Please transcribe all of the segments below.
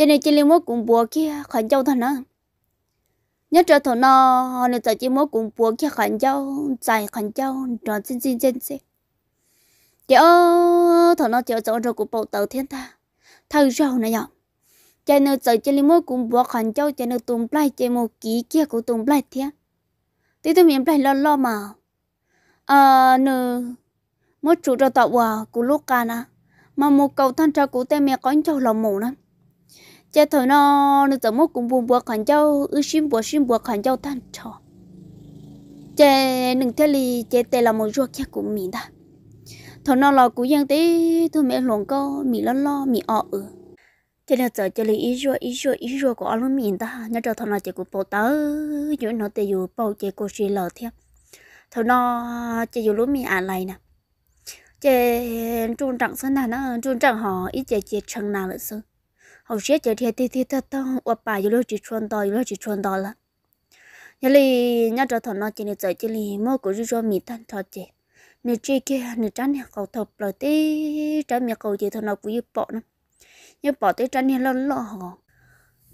cho nên chỉ liên mốt cùng buộc kia khẩn châu thôi nữa nhất trở thổ nó họ nên chỉ mốt cùng buộc kia khẩn châu dài khẩn châu tròn xin xin xin xin chị ơ thổ nó chị ở chỗ rồi của bộ tàu thiên ta thằng rau này nhở cho nên giờ chỉ liên mốt cùng buộc khẩn châu cho nên tùng play chơi một ký kia của tùng play thế thì tôi miệng play lo lo mà à nè mốt chủ cho tàu hòa của lúc ca nè mà một cầu thanh tra của tên mẹ có châu lòng mù lắm cha thở nó nó giờ mốt cũng buồn buồn hẳn cháu ư xin buồn xin buồn hẳn cháu tan trò cha đừng thế li cha tê là một ruột cha cũng mình ta thở nó lo cũng ยัง tí thôi mẹ luồng co mì lo lo mì ọ ừ cha nó giờ cho li ý ruột ý ruột ý ruột của ông mình ta nhớ cho thở nó chỉ cũng bố tớ nhớ nó tê dù bầu chỉ cũng xin lờ theo thở nó chỉ dù lúc mì à lại nè chè trung trạng sơn nào nó trung trạng họ ý chè chè chân nào lợn sơn hầu sẽ chơi thiệt thì thì thật tao và bà yêu lo chỉ chuồn đo yêu lo chỉ chuồn đo là nhớ li nhớ cho thằng nó chỉ nên chơi chỉ li mua của cho mì tan thọ chị nửa chi kia nửa trán nhà cầu thập rồi tí trái nhà cầu chị thằng nó cũng yêu bỏ nó, nhưng bỏ tí trán nhà lo lo họ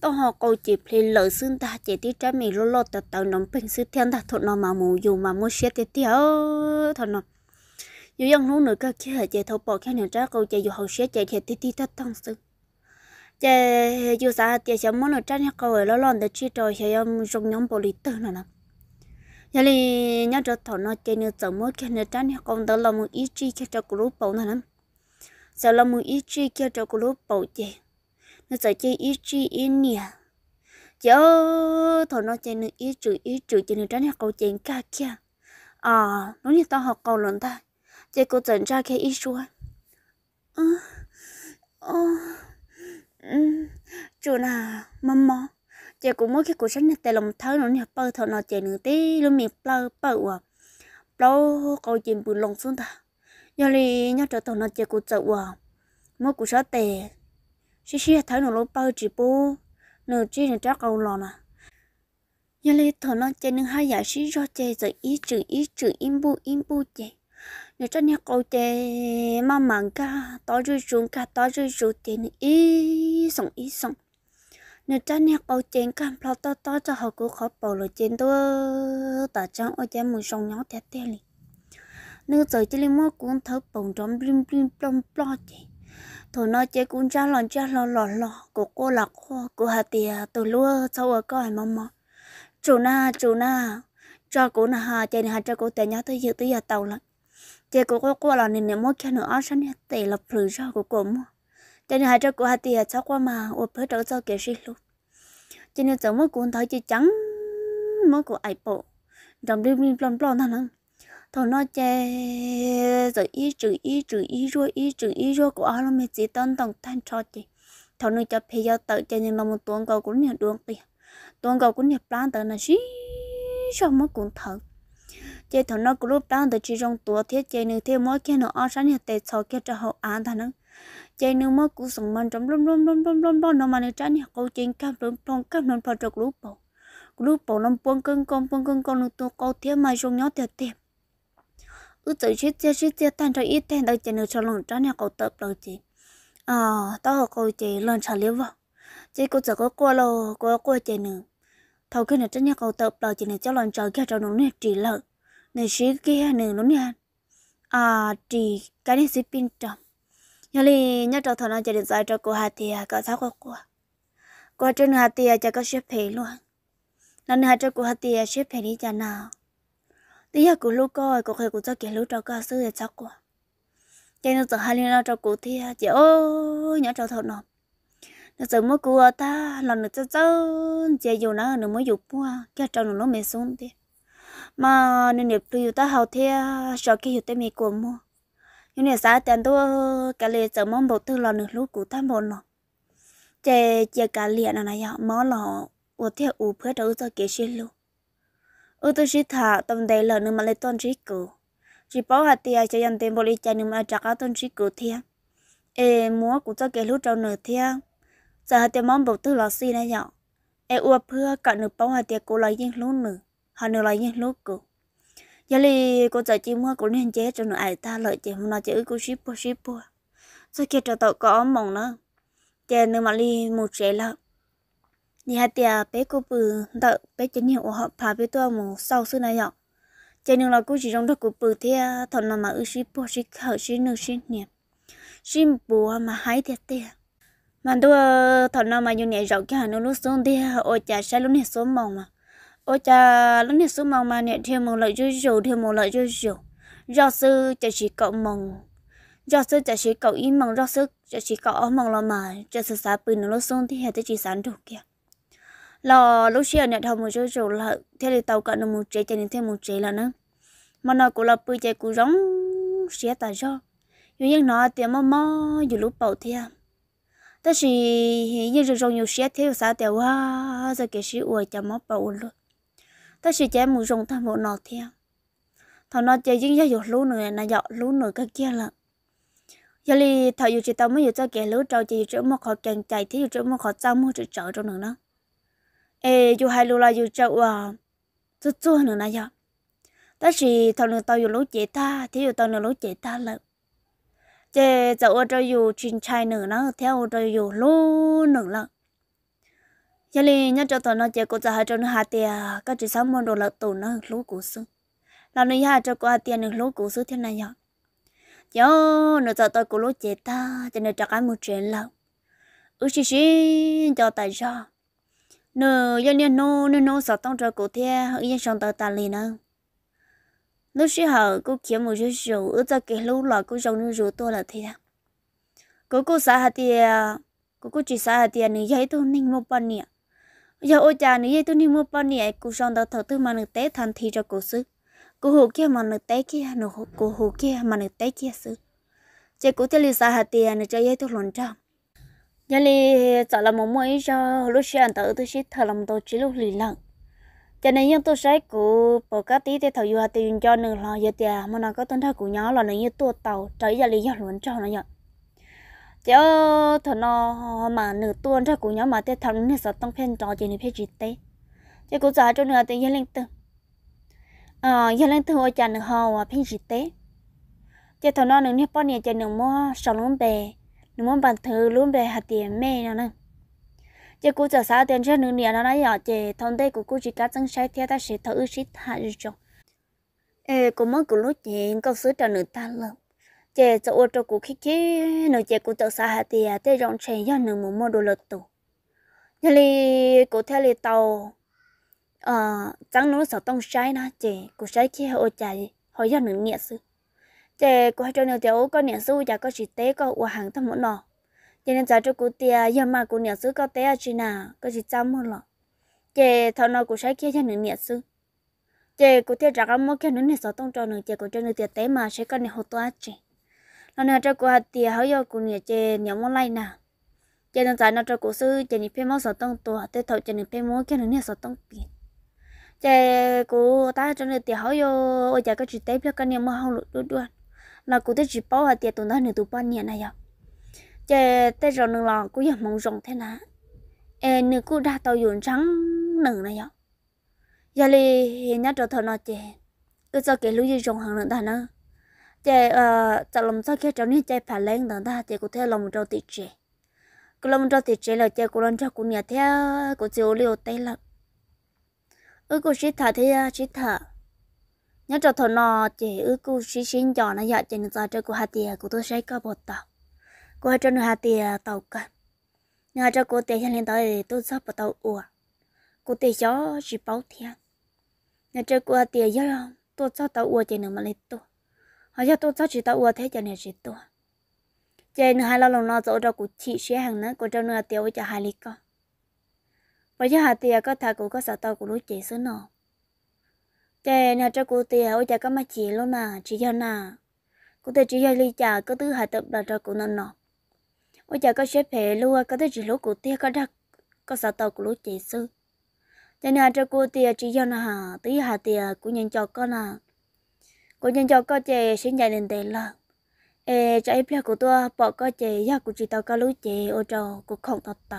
tao họ cầu chỉ phải lỡ xương ta chỉ tí trái mì lo lo tao tao nóng bình sư thiên ta thằng nó mà mù dù mà mua xe tí tí thằng nó dù dân nó nữa cơ kia chị thầu bỏ cái nửa trái cầu chị dù hậu xe chị thì tí tí tất tăng xương chế yêu sao thì sẽ muốn được trang câu ấy lo lắng để chỉ cho sẽ em dùng nhóm bộ lý tử nữa nè giờ thì nhớ cho thằng nó chơi nữa chẳng mỗi khi nó trang công đó là một ý chí khi cho group bảo nữa nè giờ là một ý chí khi cho group bảo chơi nó sẽ chơi ý chí ý nghĩa giờ thằng nó chơi nữa ý chữ ý chữ chơi nữa trang câu chơi cả kia à nó như tao học câu lần ta chơi cô chẳng ra cái ý chúa ờ ờ chú là mama chị cũng mỗi cái cuộc sống này tại lòng thơ nó nhập bơ thợ nó chị nữa tí luôn miệng bơ bơ à bơ câu chuyện bùn lòng xuống ta giờ đi nhớ trở thợ nó chị cuộc chậu à mỗi cuộc sống tệ xí xí thấy nó lúc bơ chỉ bố nửa chi là chắc câu lò nè giờ đi thợ nó chị nâng hai giải xí do chị giờ ý chữ ý chữ im bu im bu chị 你这你搞的慢慢噶，到日中噶，到日中的你一送一送，你这你搞的干不到到这好过好保了钱多，大张我家没送鸟在店里，你在这里摸骨头蹦装 bling bling bling bling 的，头脑这骨扎乱扎乱乱乱，哥哥老哥哥还的都落走我搞妈妈，主呐主呐，照顾呐哈，这里还照顾大家都有都要到了。chị cô cô cô là nên mỗi khi nữa sáng nay tệ là phơi ra của cô mua cho nên hai cháu của hai tia cho qua mà ô phơi cháu cho kể gì luôn cho nên cháu mỗi cuốn thấy chỉ trắng mỗi của ai bộ trong đêm đêm lon lon thằng lắm thôi nó chê rồi ý chữ ý chữ ý rồi ý chữ ý rồi của anh lắm mẹ chỉ tân tổng thanh cho chị thằng nó cho phe giao tự cho nên mà một tuần cầu cũng nhiều đường tiền tuần cầu cũng nhiều plan tự là xí sao mỗi cuốn thật chế thằng nó group đang từ chỉ trong tuổi thiết chế nương thêm mỗi khi nó ăn sáng nhiệt tệ sau kia cho hậu ăn thằng nó chế nương mỗi cú sống mình trong lom lom lom lom lom lom nó mà nương chán nhiệt câu chính cam lum trong cam lum phải cho group bộ group bộ lum buông cưng con buông cưng con nương tu câu thiết mà trong nhớ tiệt tiệt ư tự chết chết chết chết tan cho ít tan đâu chế nương cho lòng chán nhà câu tập đâu chị à tao câu chị lần trả liễu vào chế cô sợ có qua lâu có qua chế nương thầu khi này trên nhà cầu tập là chị này cho lòng chờ kia cho nó nè chỉ lợi nên sĩ kia nương luôn nha à chỉ cái này sẽ pin trọng nhớ đi nhớ trong thằng nó chạy được giải cho cô hà thì có sáu cô cô cô trên hà thì chạy có xếp phê luôn lần hà cho cô hà thì xếp phê đi chả nào tí giờ cô lúc coi cô khơi cô cho kẻ lúc cho cô sư để cháu cô chạy nó giờ hà liên nó cho cô thì chạy ô nhớ trong thằng nó nó giờ mua cô ta lần nữa cho cháu chạy dù nó nó mới dục mua cái trong nó nó mệt xuống đi mà nên nhập từ ta hậu thế cho cái hiểu tên mì của mua nhưng nếu xã tiền tôi cái lệ sớm món bột từ lò nửa lúc của ta bột nó chè chè cả liền là này mó lò ủa theo ủ phơi đầu cho kế xin luôn ủa tôi chỉ thả tầm đây là nửa mà lấy tôn chỉ cử chỉ bảo hạt tiền cho dân tiền bồi chạy nửa mà trả cả tôn chỉ cử thiên ê múa của cho kế lúc trâu nửa thiên giờ hạt tiền món bột từ lò xin này nhở ê ủa phơi cả nửa bảo hạt tiền cố lấy riêng luôn nửa họ nữa lại như lúc cũ giờ li cô giờ chỉ muốn cũng nên chế cho nữa ai ta lợi chế muốn nói chữ cô ship cô ship cô sau khi trở tàu có mong nữa chế nữa mà đi một chế là đi hai tia bé cô bự đợi bé chế nhiều họ phá bé tôi một sau xưa này nhở chế nữa là cô chỉ trong đó cô bự thế à, thằng nào mà ư ship cô ship khởi ship nữa ship nhỉ ship bùa mà hái tia tia, à. mà tôi thằng nào mà dùng nhảy rộng cái hà nó lúc xuống thì à, ôi chả sai lúc này xuống mong mà ôi cha lúc này số mong mà nè thêm một lợi cho dù thêm một lợi cho dù do sư chỉ chỉ cậu mong do sư chỉ chỉ cậu im mong do sư chỉ chỉ cậu mong là mà cho sư xã bình nó xuống thì hệ tới chỉ sản được kìa lo lúc xưa nè thằng một cho dù là thế thì tàu cận một chế cho nên thêm một chế là nữa mà nó cũng là bự chế cũng giống xé tại do nhưng những nó tiền mà mò dù lúc bảo thiệt à. ta chỉ như rồi rồi nhiều xé thế xã tiểu hoa giờ cái sự uổi cho mò bảo luôn ta chỉ chém mù rồng thằng bộ nọ theo thằng nó chơi những ra dột lú nữa là dọt lú nữa cái kia là giờ thì thằng dù chỉ tao mới dù cho kẻ lú trâu chỉ chỗ một khó càng chạy thì dù chỗ một khó trâu mua chỗ chợ trong nữa nó ê dù hai lú là dù trâu à chút chút nữa là dọt ta chỉ thằng nữa tao dù lú chạy ta thì dù tao nữa lú chạy ta là chế cháu ở trâu dù chuyên chạy nữa nó theo trâu dù lú nữa là giờ này nhớ cho tao nó chơi cô giờ hai trong hà tiề à. các chị sáng môn đồ là tổ nó lú cú sư là nó hà cho cô tiền được lú cú sư thế này nhở cho nó giờ tôi cố lú chơi ta cho nên chắc cái một chuyện lâu ừ xí xí cho tại sao nè do này nó nó nó sợ tao cho cô thế ở yên sống tờ ta liền nữa lúc xí hở cố kiếm một chút rượu ở giờ cái lú là cố rồng nó rượu tôi là thế cố cố xã hà tiền cố cố chỉ xã hà tiền à, này giấy tôi ninh một bàn nè giờ ôi cha nếu tôi đi mua bao nhiêu cũng xong đó thầu tôi mà nước té thành thì cho cổ xứ cô hồ kia mà nước té kia nó cô hồ kia mà nước té kia sư chị cũng chơi xa hạt tiền chơi vậy tôi lộn trong giờ li chọn là một mối cho lúc xe anh tự tôi sẽ thờ lòng tôi chỉ lúc lì lợn, cho nên những tôi sẽ cụ bỏ cá tí để thầu dù hạt tiền cho nửa lò giờ tiền mà nó có tên thần của nhỏ là nửa như tua tàu trời giờ li giờ lộn trong nó nhận chứ thằng nó mà nửa tuần ra cũng nhóm mà tết thằng nó sợ tông phen trò chuyện này phải chít tê chứ cũng sợ cho nửa tiền yên lên từ, à yên lên từ ở chả nửa hào à phen gì tê chứ thằng nó nửa nếp bao nhiêu chả nửa mua sầu luôn bè nửa mua bàn thử luôn bè hạt tiền mẹ nó nè chứ cũng sợ sợ tiền ra nửa nửa nó nói giờ chứ thằng tê của cô chỉ cá chân sai theo ta sẽ thử xịt hạt rồi chồng ê cũng mới cũng lúc chuyện câu sứ cho nửa ta lắm chế cho ô tô của khi khi nó chế của tàu xa hà thì tê rộng chế do nửa một mô đồ lật tù nhà li của theo li tàu à trắng nó sợ tông sai na chế của sai khi ô chạy hỏi do nửa nghĩa sư chế của cho trâu nửa tiểu có nghĩa sư chả có chỉ tế có ua hàng thăm mỗi nọ cho nên cháu cho cụ tia giờ mà cụ nghĩa sư có tế à chị nào có chỉ trăm một lọ chế thằng nào của sai kia do nửa nghĩa sư chế cụ theo trả các mối kia nửa nhẹ sợ tông cho nửa chế của cho nửa tiểu tế mà sẽ có nhẹ hồ toa chế nó nè cho cô hạt tiền hỡi yo cô nhà chè nhóm món này nè chè nó tại nó cho cô sư chè nhịp phim món sọt tông tua hạt thầu chè nhịp phim món kia nó nè sọt tông biển chè cô ta cho nên tiền hỡi yo ôi chè cái chỉ tế biết cái niệm mà không lụt đuôi đuôi là cô tới chỉ bảo hạt tiền tụi nó nửa tụi bao nhiêu này vậy chè tê rồi nương lòng cô giờ mong rộng thế nè em nửa cô đã tàu dồn trắng nửa này vậy giờ li nhắc cho thầu thở nó chè cứ cho cái lũ gì rộng hàng nửa ta nữa chạy ờ chạy lòng sau khi cháu đi chạy phải lên đằng ta chạy cụ theo lòng trâu tịt chạy cụ lòng trâu tịt chạy là chạy cụ lòng trâu cụ nhà theo cụ chiều liều tay lắm ước cụ sĩ thả thì sĩ thả nhớ cho thằng nó chạy ước cụ sĩ xin cho nó dạ chạy nó ra cho cụ hạt tiền cụ tôi sẽ có bột tàu cụ hạt cho nó hạt tiền tàu cả nhà cho cụ tiền lên tới thì tôi sắp bắt tàu ủa cụ tiền gió chỉ báo thiên nhà cho cụ hạt tiền gió tôi sắp tàu ủa chạy nó mà lên tôi họ cho tôi cho chị ta uống thế cho nên chị tôi chị nữa hai lo lòng lo chỗ đâu cũng chị xé hàng nữa của trong nữa tiêu cho hai lít co bây giờ hai tiền có thà cũng có sợ tao của lúc chị số nọ chị nhà cho cô tiền với cho có mấy chị luôn nà chị cho nà cô tiền chỉ cho ly trà có thứ hai tập là cho cô nọ nọ ôi chả có xếp hệ luôn có thứ chỉ lúc của tiền có đắt có sợ tao của lúc chị số cho nên cho cô tiền chị cho nà tí hai tiền cũng nhận cho con nà cô nhân cho có chè sẽ nhà nên để là ê cho em biết của tôi bỏ có chè ya của chị tao có lối chè ô trò của không thật tờ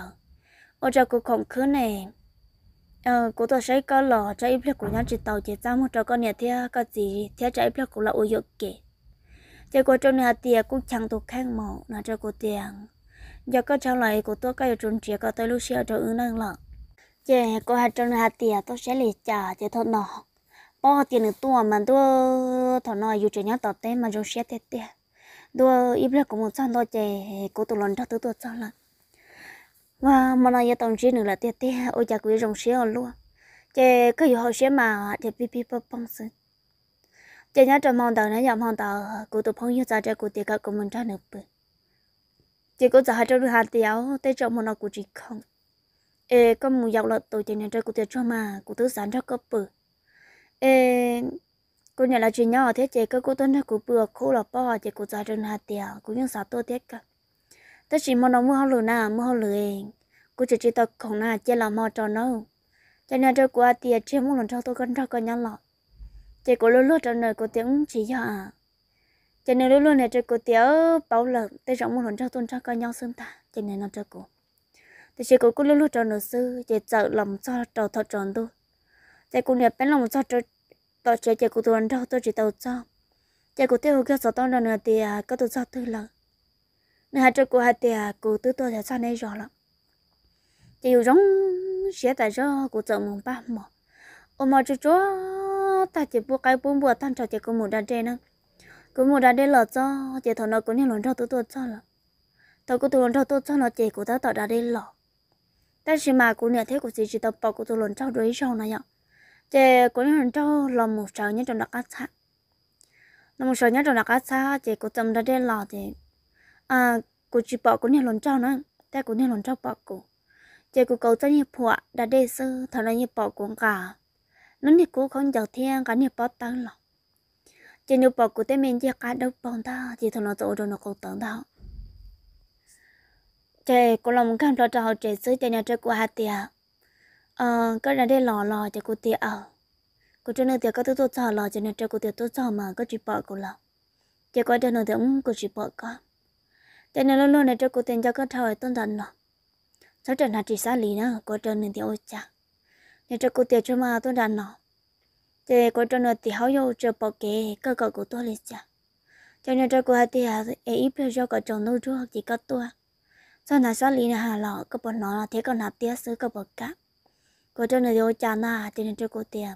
ô trò của không khứ này ờ của tôi sẽ có lò cho em biết của nhà chị tao chị tao một trò con nhà thea có gì thea cho em biết của là ô dược kệ cho cô trong nhà tiền cũng chẳng thuộc khang mỏ là cho cô tiền giờ có trong lại của tôi cái trốn chỉ có tới lúc xưa cho ứng năng lợn chè cô hạt trong nhà tiền tôi sẽ lì trả cho thôi nọ ô tiền nữa tua mà tua thọ nói dù chơi nhát tọt té mà rồi xe tét tét, tua ít biết cũng một trăm đôi chè cố tụ lần cho tụ tụ trăm lần và mà nói giờ tổng chỉ nữa là tét tét, ôi chả quý rồng xé luôn chè cứ giờ họ xé mà chè pi pi bông bông xin. chè nhát trong mong tàu nãy giờ mong tàu cố tụ phong yêu cha chè cố tiệc của mình cha nữa bự chè cố giờ hai được đôi hai tiếu tết trong mong nó cố chỉ không ê có mù dọc lợt tôi chè nhát chơi cố tiệc cho mà cố tứ sản cho cơ bự ê cô nhà là chuyện nhỏ thế chị cơ cô tôi nói cô bừa cô là bỏ chị cô già rừng hà tiệt cô những sáu tô thế cả tất chỉ mong nó mua hao lửa na mua hao lửa anh, cô chỉ chỉ tao không na chế là mò tròn đâu cho nên cho cô tiệt chế muốn lần cho tôi gần cho con nhau lọ chị cô luôn luôn trong nơi cô tiếng chỉ cho à. cho nên luôn luôn này cho cô tiếu bảo lợn tới rộng muốn lần cho tôi cho con nhau xương ta cho nên nó cho cô tất chỉ cô cô luôn luôn trong nội sư chế sợ lòng cho trò thật tròn tôi chạy cũng nhập bên lòng cho chơi tao chơi chạy cũng tuần đâu tôi chỉ tao cho chạy tiêu theo cái số tao nữa thì à, có tôi cho tôi là nên hai chơi của hai thì à, cụ tôi tôi sẽ sang đây rồi lắm chạy cũng giống sẽ tại do của chợ mùng ba mà, ôm mà chú chú ta chỉ bu cái bu bùa tan trò chỉ có một đàn đê nữa cứ một đàn đê lọ cho chỉ thằng nó cũng nhiều lần cho tôi tôi cho là tao cũng tôi cho tôi cho nó chỉ của tao tạo ra đê lọ ta mà cũng nhà thế của chỉ tao bảo của tôi đối sau này ạ chị có những trâu là một trâu nhất trong đặc cá là một số nhất trong đặc cá à, chị có tâm ra đây lò chị à cô chỉ bỏ có những lần trâu nữa tại có những lần trâu bỏ cô chị cô cầu chân như phụ đã đề sư thằng này như bỏ cũng cả nó thì cô không giàu thiên cả như bỏ tăng lọ chị như bỏ của tên mình chỉ cả đâu bằng ta chị thằng nó tổ đồ nó cầu tận đó chị cô làm một cái trò chơi chơi chơi nhà chơi của hạt tiền ờ có ra đây lò lò cho cô tiệt ở cô cho nên tiệt có tôi tôi chờ lò cho nên cho cô tiệt tôi chờ mà có chỉ bỏ cô lò chỉ có cho nên tiệt cũng cô chỉ bỏ có cho nên luôn luôn để cho cô tiền cho có thời tôn thần lò sau trận hạt chỉ xa lý nữa cô cho nên tiệt ôi cha để cho cô tiệt cho mà tôn thần lò thì cô cho nên tiệt háo yêu cho bỏ kề cơ cậu của tôi lịch cha cho nên cho cô hai tiệt ấy ít biết cho cậu chồng nuôi chua chỉ có tôi sau này xa lý là hà lò có bọn nó là thế còn hạt tiệt xứ có bọn cáp có cho nên tôi cha na thì nên cho cô tiền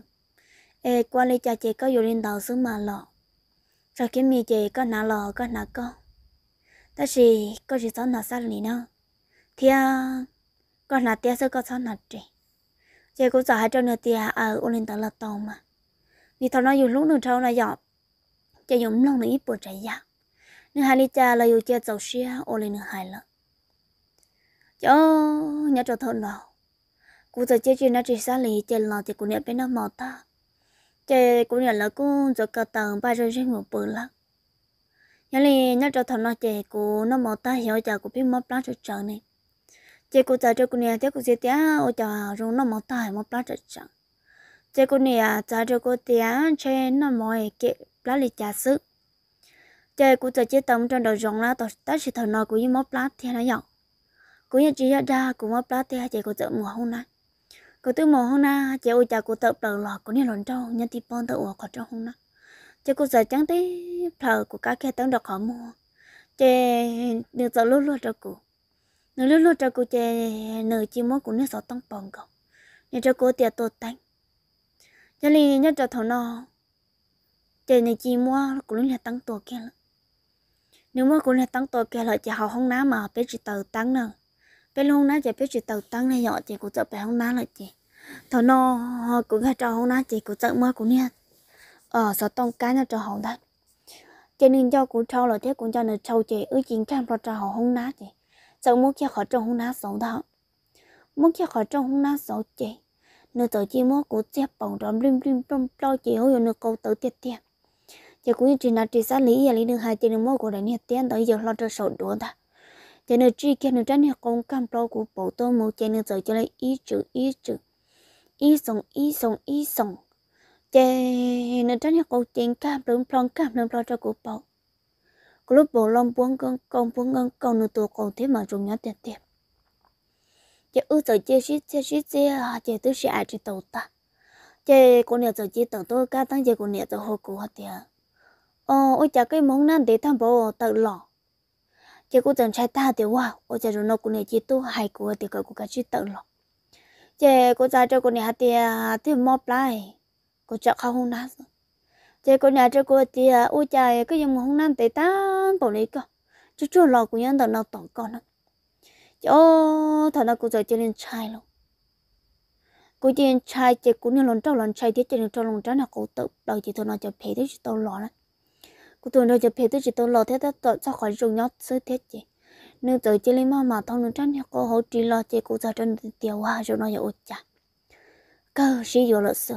ê quan lý cha chị có dùng lên đầu xuống mà lọ rồi kiếm mi chị có nà lọ có nà con ta chỉ có chỉ sống nà sao lì nữa thì có nà tiền sẽ có sống nà chị chị cũng sợ hai cho nửa tiền ở ôn lên tàu là tàu mà vì thằng nó dùng lúc nửa trâu là dọn chị dùng lòng nửa ít bộ chạy giặc nửa hai lý cha là dùng chơi dầu xia ôn lên nửa hai lợn cho nhớ cho thôn nào cô giờ chơi chuyện nó chỉ xa lì chơi lò thì cô nhận bên nó mò ta chơi cô nhận là cô giờ cả tầng ba rồi riêng một bữa lắm nhớ lì nhớ cho thằng nó chơi cô nó mò ta hiểu giờ cô biết mất lá cho trời này chơi cô giờ cho cô nhận thế cô sẽ tiếc ô chờ rồi nó mò ta hiểu mất lá cho trời chơi cô nhận giờ cho cô tiếc chơi nó mò cái lá lì trả sức chơi cô giờ chơi tầng trong đầu rộng là tao tao sẽ thằng nó cô biết mất lá thì nó giọng cũng như chị ra cũng mất lá thì chơi chị có chợ mùa hôm nay cô tư mò hôm nay chị ôi cha cô tập đầu lọ có nên lòn trâu nhân thì bọn tao ủa có trâu hôm nay chị cô giờ chẳng tí thờ của cá kia tấn đọc họ mua chị nửa giờ lúa lúa trâu cô nửa lúa lúa trâu cô chị nửa chỉ mua của nửa sợ tông bòn cậu nửa trâu cụ tiệt tổ tánh cho nên nhất cho thằng nó chị nửa chỉ mua của là tăng tổ kia nữa nếu mà của là tăng tổ kia lại chị họ không ná mà biết chỉ tờ tăng nữa bé luôn nãy chị biết chỉ tàu tăng này nhỏ chị cũng sợ bé không ná lại chị thằng nó họ cũng hay cho không ná chị cũng sợ mơ cũng nha ờ sợ tông cá nó cho hỏng đấy cho nên cho cũng cho là thế cũng cho nó trâu chị ước khác trang cho trò không ná chị sợ muốn kia khỏi trâu không ná xấu đó muốn kia khỏi trâu không ná xấu chị nó tới chi muốn của chép bỏng rộm lim lim trong lo chị hồi nó câu tự tiệt tiệt chị cũng như chị nào chị xã lý và lý đường hai chị đừng mua của đại nhiệt tiền tới giờ lo cho sổ đuổi ta cho nên chỉ khi chúng ta công cam pro của bộ tô mù cho nên giờ cho lấy ý chữ ý chữ ý sòng ý sòng ý sòng cho nên tránh con chén cam lớn plong cam lớn plong cho của bảo có lúc bộ lông buông con con buông con con nó tổ còn thế mà dùng nhát tiền tiền cho ư giờ chơi shit chơi shit chơi à chơi tôi sẽ ai chơi tàu ta chơi con nhà giờ chơi tàu tôi cá tăng chơi con nhà giờ hồ cụ hết tiền ờ ôi chả cái món nan để tham bảo tự lỏng chỉ 结果等拆大的哇，我在这那过年节都还过的个过个去等了。这过在这过年还的的莫来，过着还红难子。这过年这过的我家个也没红难得单不那个，这这老姑娘的那等个呢。哦，他那过在这里拆了。cô chị trai chị cũng chỉ chỉ có có thì thì lại, chợ gì, nhà như lần trâu lần trai thì chị lần trâu lần trai là cô tự đời chỉ thôi nó cho phê đấy chị tao lo lắm cô tuổi đầu giờ phê tôi chỉ tôi lo thế tất tội cho khỏi dùng nhót sứ thế chị nếu tới chỉ lấy mà mà thông nương tránh cô hỗ trợ lo chị cụ cho trên tiêu hoa rồi nó giờ út chả cơ sĩ dụ lợi sự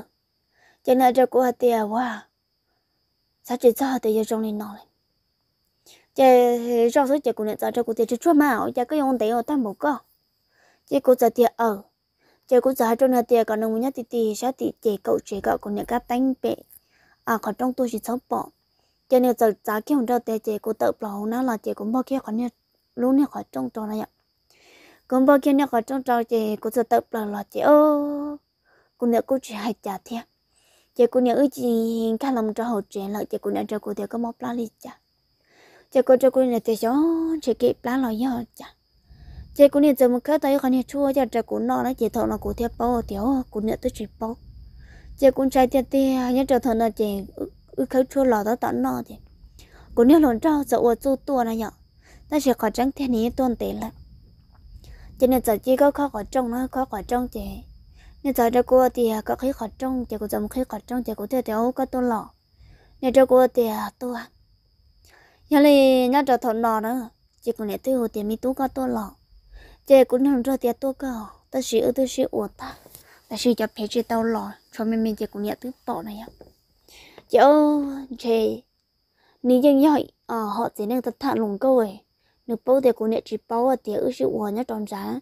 cho nên cho cô hạt tiêu hoa sao chỉ cho hạt tiêu trong lên nói chị rau sứ chị cụ nên cho cô tiêu chúa mà ở cái ông tiêu tam một cơ chị cô cho tiêu ở chị cụ cho trong hạt tiêu còn nông nhát thì thì sao thì chị cậu chị cậu còn những cái tánh bể à còn trong tôi chỉ sống bỏ cho nên giờ giá kia hôm đó tê chế của tự bảo nó là chế cũng bao kia khỏi nhớ lúc này khỏi trông tròn này ạ cũng bao kia nhớ khỏi trông tròn chế của sự tự bảo là chế ô cũng nhớ cũng chỉ hay trả thiệt chế cũng nhớ chỉ cả lòng cho hậu chuyện là chế cũng nhớ cho cô thì có một lá lì chả chế cũng cho cô nhớ thì gió chế kịp lá lòi nhớ chả chế cũng nhớ giờ một cái tay còn nhớ chua cho chế cũng nó là chế thọ nó cũng thiệt bao thì ô cũng nhớ tới chỉ bao chế cũng trai thiệt thì nhớ trở thành là chế ư khấu chua lò đó tỏ nọ thì cô nếu lộn trao giờ ua chu tua này nhở ta sẽ khó trắng thiên nhiên tuôn tệ lại cho nên giờ chỉ có khó khó trông nó khó khó trông chị nên giờ cho cô thì có khi khó trông chị cũng dòng khí khỏi trông chị cũng theo theo có tuôn lò nên cho cô thì tua nhà này nhà trò thọn lò nữa chị cũng để tiêu tiền mi tú có tuôn lò cô cũng nằm rồi tiền tua cơ ta sĩ ư tôi sĩ uổng ta ta sĩ cho phê chị tao lò cho mình mình chị cũng nhận thứ bỏ này ạ chỗ chê nếu dân vậy à họ chỉ nên thật thà lòng câu ấy nếu bao tiền của nè chỉ bao ở tiền ước sự uo nhá tròn giá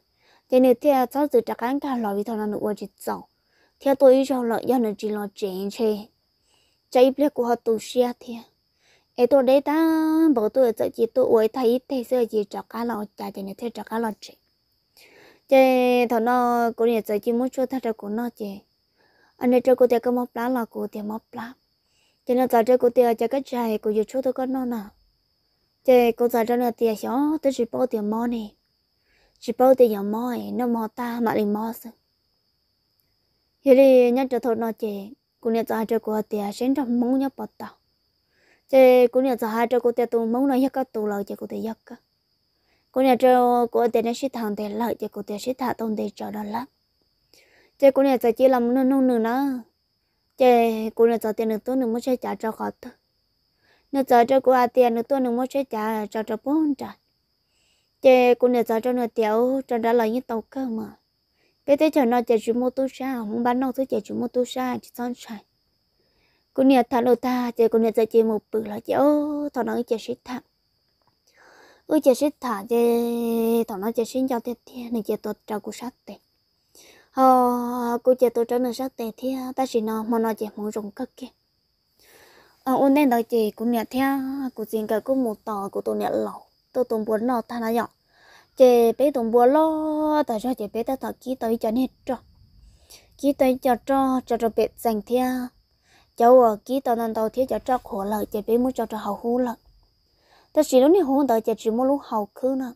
thế nếu tiền cháu từ chắc ăn cả lo vì thằng nó uo chỉ giàu theo tôi cho lợi do nên chỉ lo chuyện chê chạy biết của họ tu sửa thì ấy tôi đấy ta bảo tôi sợ chỉ tôi uo thấy thế sợ chỉ chắc ăn lo chả thế nếu thế chắc ăn lo chuyện chê thằng nào cũng nè sợ chỉ muốn cho thằng nào cũng nó chê anh ấy cho cô tiền cái móc lá là cô tiền móc lá cho nên giờ chơi cô tiền cho cái chạy cô giờ chú tôi có non à chơi cô giờ chơi là tiền nhỏ tôi chỉ bao tiền mò này chỉ bao tiền nhỏ mò nó mò ta mà đi mò sao hiện đi nhắc cho thôi nó chơi cô nhà giờ chơi cô tiền sinh trong mông nhớ bắt tao chơi cô nhà giờ chơi cô tiền tôi mông nó nhớ cái tù lợi chơi cô tiền nhớ cái cô nhà chơi cô tiền nó sẽ thằng tiền lợi chơi cô tiền sẽ thả tông tiền cho đó lắm chơi cô nhà giờ chỉ làm nó nông nửa nữa chế cũng là cho tiền được tuân đừng muốn chơi trả cho khó thôi nữa giờ cho cô à, tiền được tuân đừng muốn chơi trả cho cho bốn trả chế cũng là giờ cho nửa tiểu cho đã là những tàu cơ mà cái thế chờ nó chạy chú mô tu sa không bán nó thứ chạy chú mô tu sa chỉ son sài cô nhà thả lô ta chạy cô nhà giờ chạy một bự là chạy ô thằng nó chạy xích thẳng ôi chạy xích thả chạy thằng nó chạy xích cho tiền tiền này chạy tôi trâu cô sát tiền ờ cô chị tôi trở nên rất tệ thì ờ, ta chỉ nó mà nó chỉ muốn rồng cất kia ờ ôn nên đợi chị cũng nhận theo cô xin cái cũng một tờ của tôi nhận lẩu tôi tùng muốn nó thay nó nhỏ chị bé tôi buồn lo tại sao chị bé ta thật ký tới cho nên cho ký tới cho cho cho cho biết dành theo ờ, cháu ở ờ, ký tao nên tao thiết cho cho khổ lợi chị bé muốn cho cho hậu hú lợi ta chỉ nói này hôn đợi chị chỉ muốn lúc hậu khứ nữa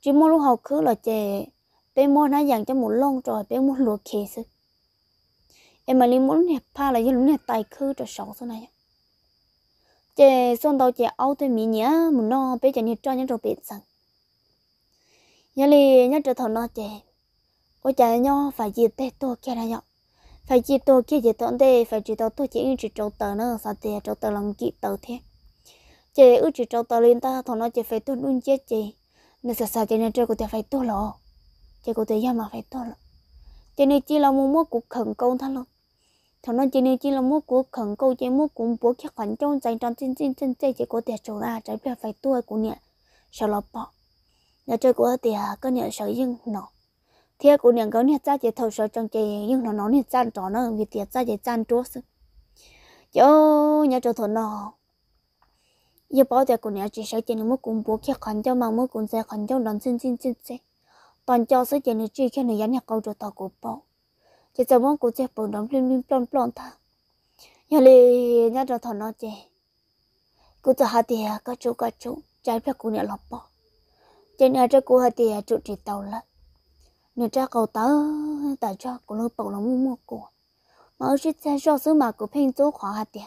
chỉ muốn lúc hậu khứ là chị bé muốn nó dặn cho muốn lông rồi bé muốn lúa kề sư em mà liên muốn nẹp pa là như lúc này tài khư cho sống số này chị xuân đầu chị áo tôi mỹ nhá muốn nó bé chị nhiệt cho những rồi biển rằng nhớ li nhớ trở thằng nó chị ôi chả nhau phải gì tê tôi kia này, nhau phải chỉ tôi kia chỉ tận đây phải chỉ tôi tôi chỉ ứng chỉ trâu tờ nữa sao tiền trâu tờ làm kỹ tờ thế chị ứng chỉ trâu tờ lên ta thằng nó chỉ phải tôi luôn chết chị nên sao sao chị nên chơi của ta phải tôi lo chị cụ tự do mà phải tốt lắm cho nên chỉ là một mối cuộc khẩn cầu thôi luôn thằng nó chỉ nên chỉ là mối cuộc khẩn cầu chỉ mối cũng bố khi khoản trong dành trong chân chân chân chơi chỉ có thể trổ ra trái bia phải tuổi của nhẹ sợ lo bỏ nhà chơi của thì à, có nhẹ sợ dưng nó thế à, của nhẹ có nhẹ ra chỉ thầu sợ trong chơi nhưng nó nó nhẹ chăn trò nó vì thiệt ra chỉ chăn chúa sức chỗ nhà chơi thằng nó giờ bỏ thì của nhẹ chỉ sợ chỉ nên mối cũng bố khi khoản trong mà mối cũng sẽ khoản trong đón chân chân chân toàn cho sẽ chỉ nên chỉ khi này dám nhặt câu cho tao của bỏ chỉ cho món của chị bỏ đóng lên lên plon plon ta nhà lì nhà đó thằng nó chị cô cho hai tiền cá chú cá chú trái phải cô nhà lộc bỏ chị nhà cho cô hai tiền chủ trì tàu lại nhà cha cầu tớ tại cho cô lôi bỏ nó mua mua của mà ở trên xe cho số mà của phen chỗ khó hai tiền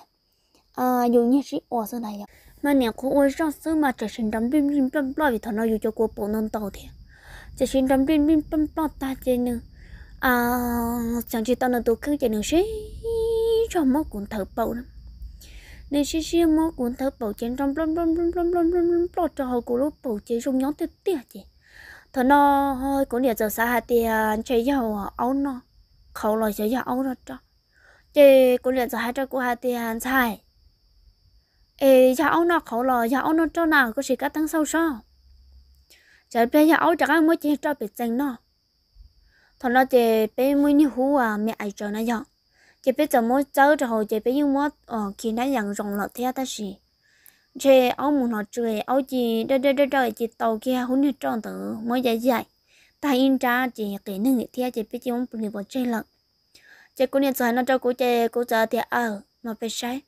à dù như chị ở số này mà nhà cô ở trong số mà trở thành đóng lên lên plon plon vì thằng nó dù cho cô bỏ non tàu thiệt trong ta chơi chơi nữa, à chẳng tao tôi nữa, xí xí mô cuốn thơ bầu chơi trong blom blom blom blom blom blom blom blom cho hồ của lúc bầu chén trong nhóm tuyệt tia chị thở nó hơi cũng để giờ xa hai tia chơi giàu áo nó khẩu lời chơi giàu áo nó cho chị cũng để giờ hai cho của hai tia sai ê giàu nó khẩu lời giàu nó cho nào có gì cả tăng sâu sao chả bây giờ ông chả ăn mỗi chỉ cho bị chênh nó thằng nó chỉ biết mỗi như hú à mẹ ai cho nó giờ chỉ biết giờ mỗi cháu cho hồi chỉ biết như mỗi ờ khi nó dặn rồng lọt theo ta gì chế ông muốn họ chơi ông chỉ đơ đơ đơ đơ chỉ tàu kia hú như tròn tử mỗi dạy dạy ta in ra chỉ kể nương nghệ theo chỉ biết chỉ muốn bùn đi chơi lận chỉ có những sai nó cho cô chơi cô giờ thì ờ mà bé sai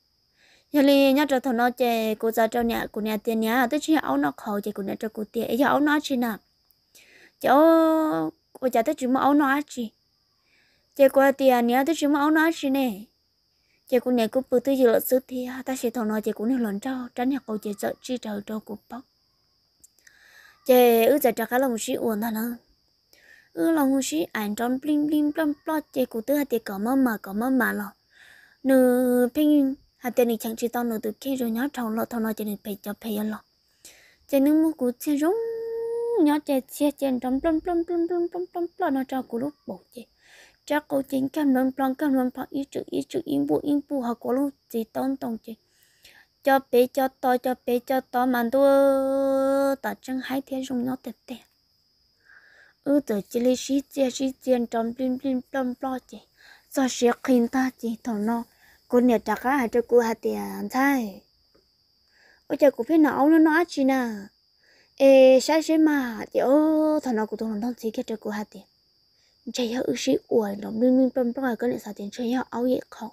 nhà li nhà cho thằng nó chơi cô ra cho nhà của nhà tiền nhà tới chỉ áo nó khó chơi của nhà cho cô tiền giờ áo nó chỉ nè cháu cô cha tới chỉ mà áo nó chỉ chơi qua tiền nhà tới chỉ mà áo nó chỉ nè chơi của nhà cô bự tới giờ là sứ thì ta sẽ thằng nó chơi của nhà lần cháu tránh nhà cô chơi sợ chi trời cho cô bóc chơi ư giờ cho cái lòng sĩ uồn thằng nó ư lòng sĩ anh tròn bling bling bling bling chơi của tư hai tiền có mơ mà có mơ mà lọ nửa pin à tên này chẳng chỉ tao nổ từ khi rồi nhớ trâu lọ nó chỉ được phải cho phải lọ trên nước mua cú trên rúng nhớ trên xe trên trong plom plom plom plom plom plom plom nó cho cú lúc bổ chị cho cô chính cam non plom cam non plom ý chữ ý chữ im bu im bu học cú lúc gì tông tông chị cho bé cho to cho bé cho to mà tôi ta chẳng hay thế rung nhớ tẹt tẹt ư từ chỉ lấy xí chia xí chia trong plom plom plom plom chị do xí khinh ta chỉ thằng nó cô nhà chắc á hãy cho cô hạt tiền thay ôi trời cô phía nào nó nói chi nè ê sai sai mà thì ô thằng nào cũng thằng thằng xí kia cho cô hạt tiền chạy hữu sĩ uổi lòng đương minh bấm bỏi cái này sao tiền chơi nhau áo vậy không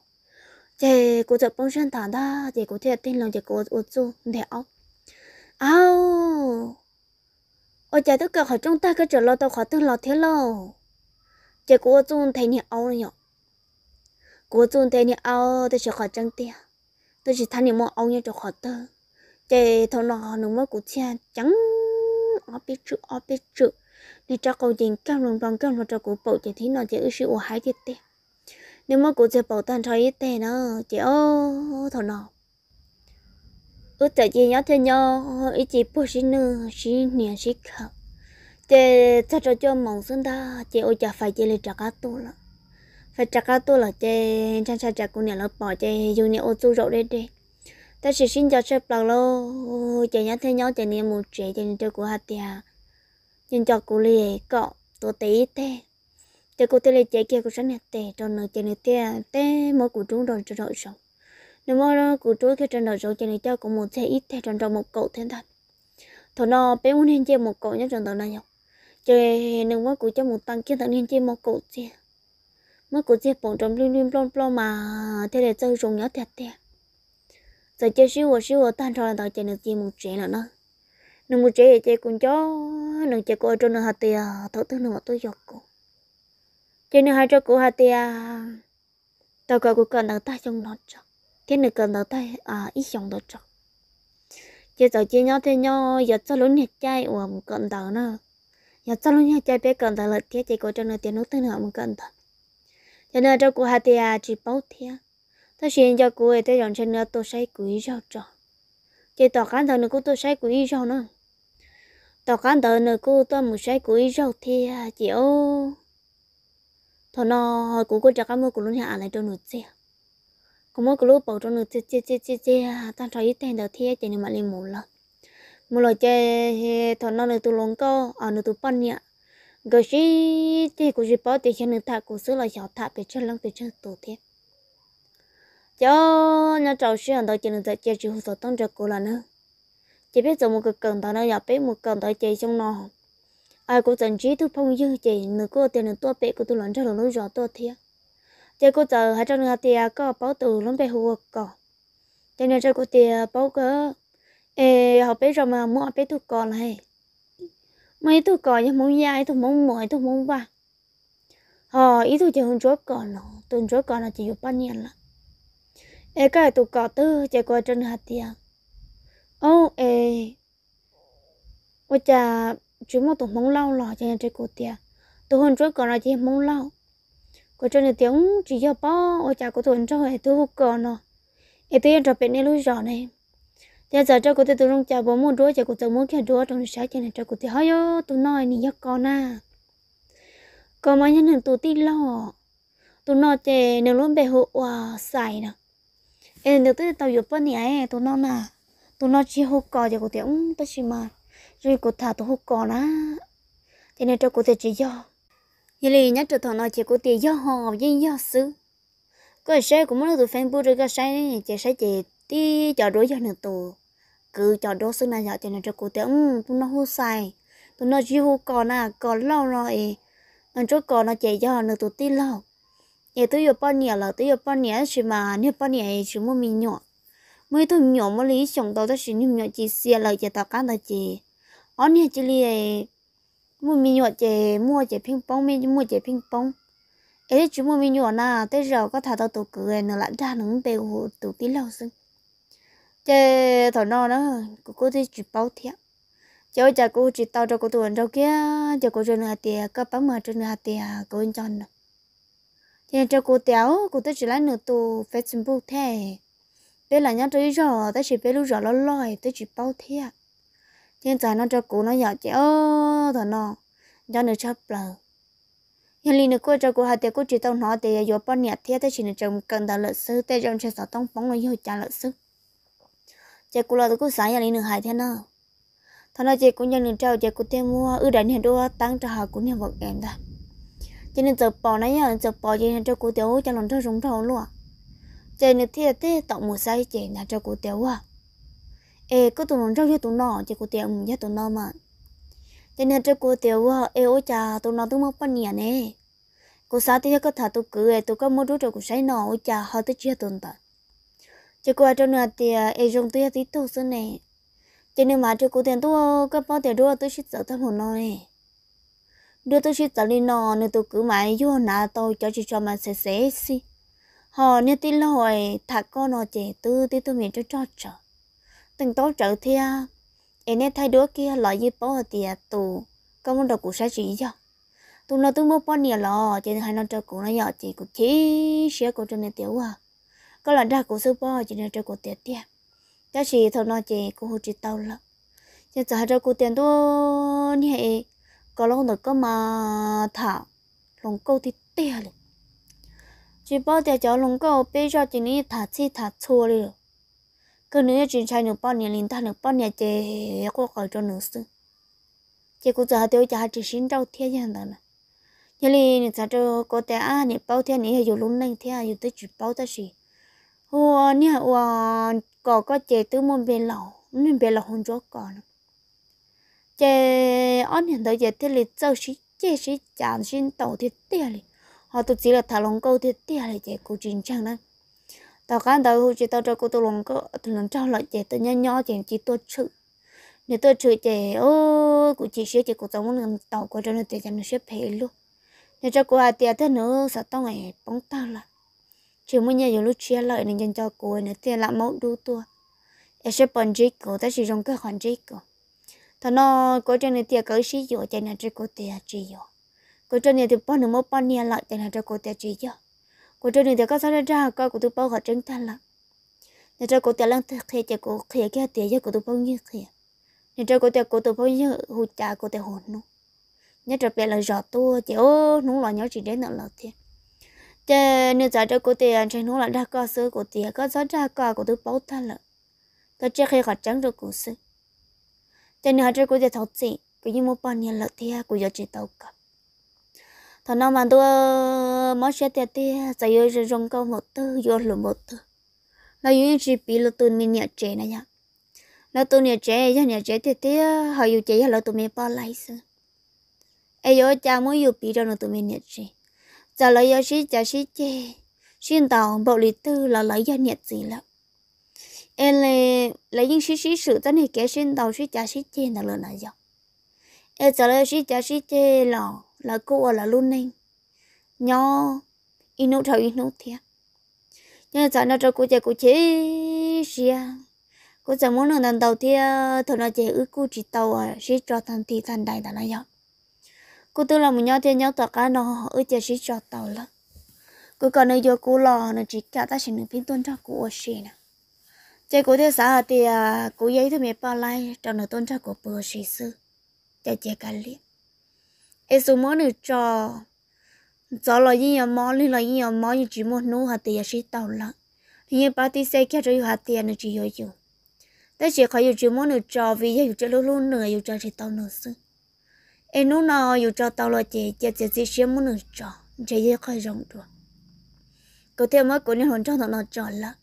chạy cô tập bông sen thả ta chạy cô thấy tin lòng chạy cô uất du để áo áo ôi trời tất cả khỏi trong ta cứ trở lo tao khỏi tương lo thế lo chạy cô uất du thấy nhau áo này cố chung thế này ao tôi sẽ khỏi chân tiền tôi chỉ thằng những món ao như cho khỏi tơ để thằng nó nó mới cố chia trắng ở biết trước ở biết trước nên cho cầu tiền các lòng bằng các lòng cho cố bảo chỉ thấy nó chỉ ưu sự hại thiệt tiền nếu mà cố chỉ bảo tan cho ít tiền nó chỉ ô thằng nó ước tại chỉ nhớ thế nhau ít chỉ bố sinh nữ sinh niên sinh khờ để cho cho mong sinh ta chỉ ô chả phải chỉ lấy trả cá tu rồi phải chắc cao tôi là chơi chăn chăn chặt cũng nhà nó bỏ chơi dùng nhà ô tô rộng đây đây ta chỉ xin cho chơi bao lâu chơi nhá thế nhau chơi niệm một chơi chơi chơi của hạt tiền nhưng cho cô lì cọ tôi tí thế chơi cô chơi lì chơi kia của sáng nhà tè cho nó chơi nhà tè tè mỗi của chúng rồi cho đội sống nếu mà của chúng khi trên đội sống chơi nhà cho cũng một xe ít thế trong trong một cậu thiên thần thằng nó bé muốn hiên chơi một cậu nhất trong tàu này nhở chơi nếu mà của cho một tăng kia thằng hiên chơi một cậu chơi nó cũng chỉ bỗng trong lim lim plon plon mà thế để chơi rồng nhớ thiệt thiệt giờ chơi xíu và xíu và tan trò là tao chơi được gì một trẻ là nó nó một trẻ chơi cùng chó nó chơi cô cho nó hạt tiền thấu thứ nó tôi giọt cô chơi nó hai cho cô hạt tiền tao gọi cô cần đầu tay trong nó cho thế này cần đầu tay à ít trong đó cho chơi giờ chơi nhau thế nhau giờ cho lún nhặt chơi của một cận đầu nó giờ cho lún nhặt chơi bé cận đầu là thế chơi cô cho nó tiền nó thứ nào một cận đầu giờ nào cho cô hai thì à, chỉ bao thia ta xin cho cô ấy tới dòng chân nữa tôi say quý cho cho, chỉ tỏ khán thờ nữa cô tôi say quý cho nữa tỏ khán thờ nữa cô tôi muốn say quý cho thia chị ô thằng nó hỏi cô cô chắc cảm ơn của luôn hạ lại cho nụ chơi, cô mỗi của lúc bảo cho nụ chơi chơi chơi chơi chơi, ta cho ít tiền đầu thia chỉ nên mà lên một lần một lần chơi thọ nó nữa tôi luôn có ở nữa tôi bận nhỉ rồi chỉ thì cũng chỉ bảo tiền cho người ta cũng là giàu thà bị chân lăng bị chân tổ thế cho nhà cháu sư hàng chỉ người ta chơi chỉ hồ sơ tăng cô là nữa chỉ biết dùng một cái cần đó nó nhập biết một cần đó chơi trong nó ai cũng chẳng chỉ thu phong dư chỉ người cô tiền người tôi bị của tôi lớn cho lớn rõ tôi thế chơi cô giờ hai trăm người tiền có bảo từ lớn về hồ cỏ cho nên chơi cô tiền bảo cơ ê học biết rồi mà muốn học biết thu còn này mấy tôi coi cho muốn dai tôi muốn mỏi tôi muốn vào ờ ý tôi chỉ không chúa còn nó tôi chúa còn là chỉ giúp bao nhiêu là ê cái tôi có tư chỉ coi chân hạt tiền ô ê ôi cha chúng một tôi muốn lâu lò cho nên chơi cô tiền tôi không chúa còn là chỉ muốn lâu có chân nên tiếng chỉ giúp bao ôi cha của tôi chúa hệ tôi còn nó ê tôi cho bên này lúc rõ này giờ giờ cho cô tôi luôn chào bố muốn đuối cho cô tôi muốn kia đuối trong sáng cho này cho cô tôi hỏi yo tôi nói nị giấc con à có mấy nhân hàng tôi tin lo tôi nói chè nếu luôn bề hộ à xài nè em được tới tàu dục bên này tôi nói nè tôi nói chỉ hộ cò cho cô tôi cũng tôi chỉ mà rồi cô thả tôi hộ cò nè thế này cho cô tôi chỉ do như là nhắc cho thằng nói chỉ cô tôi do họ với do xứ có sẽ cũng muốn được fan bu rồi cái sai này chỉ sai chỉ tí cho đối cho nữa tuổi cứ cho đồ xuống này giờ cho nên cho cô tiếng ừ, tôi nó hú sai tôi nó chỉ hú còn à còn lâu rồi anh chỗ còn nó chạy cho nó tụi tin lâu vậy tôi giờ bao nhiêu là tôi giờ bao nhiêu chỉ mà nếu bao nhiêu chỉ mua mình nhỏ mới tôi nhỏ mới lý chồng tôi đó chỉ nhỏ chỉ xia lời chỉ tao cán tao chỉ anh nhà chỉ li mua mình nhỏ chỉ mua chỉ ping pong mình mua chỉ ping pong ấy chỉ mua mình nhỏ na tới giờ có thà tao tụi cười nó lại ra nó bèo tụi tin lâu xưng chế thọ nó đó cô cô thì chụp bao thiệt cháu chả cô chỉ tao cho cô tuần cháu kia cho cô chơi hạt tiền các bấm mà chơi hạt tiền cô anh chọn đó thì cho cô tiếu cô tới chỉ lấy nửa tù facebook thế bé là nhá tới rõ tới chỉ bé lúc rõ lo loi tới chỉ bao thiệt hiện tại nó cho cô nó nhỏ chị ô thằng nó cho nó chấp lờ hiện lì nó cô cho cô hạt tiền cô chỉ tao nó thì giờ bao nhiêu thế tới chỉ nó trồng cần đào lợi sức, tới trồng trên sọ tông phóng nó yêu cha lợi sức chị cô lo cô sáng nhà lên hai thế nào thằng nào chị cũng nhận được trao chị cũng thêm mua ư đánh hiện đô tăng cho họ cũng nhận vật em ta cho nên giờ bỏ nãy giờ giờ bỏ chị hiện cho cô tiểu cho lòng cho rung thầu luôn chị nên thiệt thế tổng một sai chị là cho cô tiểu à ê có tụi lòng cho cho tụi nọ chị cô tiểu cũng cho tụi nọ mà cho nên cho cô tiểu à ê ô cha tụi nọ tụi mất bao nhiêu nè cô sáng thì có thà tụi cứ ê tụi có mua đồ cho cô sáng nọ ô cha họ tới chia tụi ta chỉ qua cho nữa thì em à, dùng tôi à tí tôi xin này cho nên mà chỉ có tiền tôi có bao tiền đó tôi sẽ sợ thâm hồn này đưa tôi sẽ sợ đi nọ nên tôi cứ mãi vô nhà tôi cho chị cho mà sẽ sẽ xí họ nên tin lời thằng con nó trẻ tư tí tôi mình cho cho chờ từng tối trở thì em à, nên thay đứa kia lại với bao thì tù có muốn được cuộc sẽ chỉ cho tôi nói tôi mua bao nhiêu lọ cho nên hai năm trời cũ nó nhỏ chỉ cũng chỉ sẽ cũng cho nên tiểu à có lần ra cũng sư bò chỉ nên chơi cổ tiền tiền các chị thầu nói chị cũng hỗ trợ tàu lắm nhưng giờ ra cổ tiền đó như hệ có lúc được có mà thảo lòng câu thì tiền rồi, chỉ bảo tiền cho lòng câu bây giờ chỉ nên thả chi thả chua đi rồi cứ nữa chuyện trai nữa bao nhiêu linh ta nữa bao nhiêu chị có khỏi cho nữa sư chị cũng giờ tiêu giờ chỉ xin đâu thiên nhiên đó nè như là người ta cho có tiền à, người bao tiền người hay dùng lúc này thì à, dùng tới chỉ bao ta gì hồ nha, hồ có có chế tứ môn bề lẩu nên bề lẩu hôn chỗ còn chế ăn hiện tại giờ thế lịch châu sĩ chế sĩ chán sinh tàu thì tiệt li họ tụt chỉ là thả lồng câu thì tiệt li chế cố trình trang đó tàu cán tàu hồ chế tàu cho cô tàu lồng câu tàu lồng trao lại chế tự nhỏ nhỏ chế chỉ tôi chữ nếu tôi chữ chế ô cụ chỉ sĩ chế cụ tàu muốn làm tàu của cho nó tiền cho nó sẽ phê luôn nếu cho cô hà tiền thế nữa sợ tao ngày bóng tao lại chỉ muốn nhớ lúc chia lợi nên chân cho cô nữa tiền là mẫu đu tua em sẽ bận giết cô ta chỉ dùng cái khoản giết cô thà nó có cho nên tiền cỡ sử dụng cho nào cho cô tiền chỉ à, dụ cô cho nên thì bao nhiêu mẫu bao nhiêu lợi cho nào cho cô tiền chỉ à, dụ cô cho nên thì có sao ra coi của tôi bao họ chứng tan lắm nên cho cô tiền lăng thực khi chạy cô khi cái tiền cho cô tôi bao nhiêu khi nên cho cô tiền cô tôi bao nhiêu hụt cha cô tiền hồn nó nhất là bé là giọt tua chỉ ô núng lo nhỏ chỉ đến nợ là thiệt thế nên giờ cho cô tiền trên nó là đã có sữa của tiền có gió đã có của tôi bảo ta là tôi chưa khi họ trắng được của sữa nên nếu cho cô tiền thấu gì cứ như một bao nhiêu là tiền của giờ chỉ tàu cả thằng nào mà tôi mất xe tiền thì giờ yêu rồi rong câu một tư yêu lùm một tư là yêu chỉ bị là tôi mình nhặt trẻ này nhá là tôi nhặt trẻ cho nhặt trẻ tiền tiền họ yêu trẻ là tôi mới bỏ lại sữa ai yêu cha muốn yêu bị đâu là tôi mình nhặt trẻ giờ lấy giờ xí giờ xí chê xin tàu bộ lý tư là lấy giờ nhiệt gì lắm em lấy lấy những xí xí sự 真系给 xin tàu xí giờ xí chê là lần này giờ em giờ lấy xí giờ xí chê là là cô là luôn nên nhỏ thôi ít nốt thiệt nhưng giờ nó cho cô chơi cô chế à? cô giờ muốn lần đầu tiên thôi nó chơi ước cô chỉ tàu à xí cho thằng thì thằng đại là nó giờ cô tôi là một nhau thiên nhau tọa cá nó ở chợ chỉ cho tàu lắm cô còn nơi giờ cô lò nó chỉ cả ta chỉ nửa pin tôn cho cô ở xì nè chơi cô theo xã thì à, cô giấy thì mẹ bao lại cho nửa tôn cho cô bơ xì sư chơi chơi cả liền em số món nữa cho cho lo gì nhà món đi lo gì nhà món như chỉ một nụ hạt tiền chỉ tàu lắm như bao tí xe kia rồi hạt tiền nó chỉ yêu yêu tới chỉ khỏi yêu chỉ món nữa cho vì yêu chơi luôn luôn nữa yêu chơi chỉ tàu nữa xưa em nó nó dù cho tao lo chị chị chị chị xem muốn được cho chị khỏi rộng được có thể mới của nên hồn cho nó cho là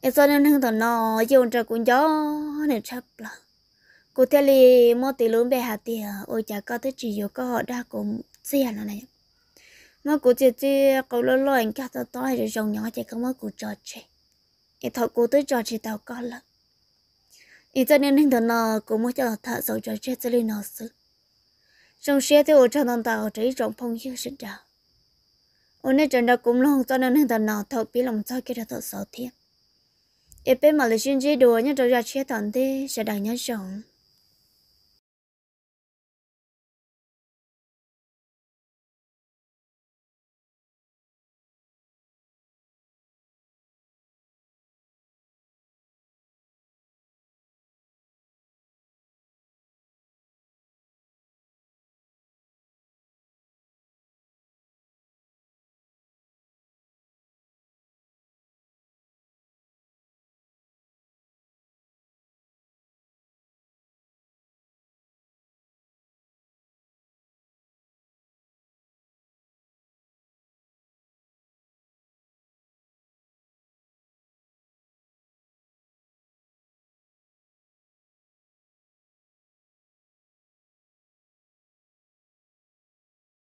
em sao nên thằng thằng nó chứ hồn cho cũng cho nên chấp là có thể li mất tiền lớn bé hà tiền ôi chả có thứ chỉ dù có họ đa cũng xe là này mà cô chị chị cậu lo lo anh kia tao tao hay rồng nhỏ chị không mất cô cho chị em thọ cô tới cho chị tao có là em cho nên thằng nó cũng mới cho thợ sầu cho chị sẽ lên nó sự trong xe thì ở trong thằng tàu chỉ rộng phong như sinh ra ở nơi trận đó cũng lòng cho nên thằng nào thầu bị lòng cho kia thầu sáu thiệt, ở bên mà là xin chế đồ nhớ trở ra xe thằng thì sẽ đang nhớ rộng